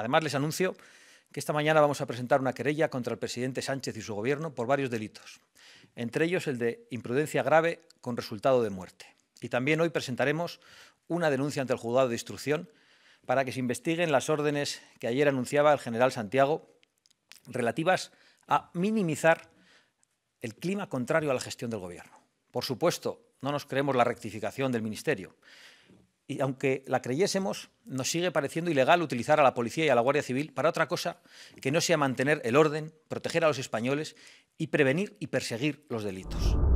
Además, les anuncio que esta mañana vamos a presentar una querella contra el presidente Sánchez y su gobierno por varios delitos, entre ellos el de imprudencia grave con resultado de muerte. Y también hoy presentaremos una denuncia ante el juzgado de instrucción para que se investiguen las órdenes que ayer anunciaba el general Santiago relativas a minimizar el clima contrario a la gestión del gobierno. Por supuesto, no nos creemos la rectificación del ministerio, y aunque la creyésemos, nos sigue pareciendo ilegal utilizar a la policía y a la Guardia Civil para otra cosa que no sea mantener el orden, proteger a los españoles y prevenir y perseguir los delitos.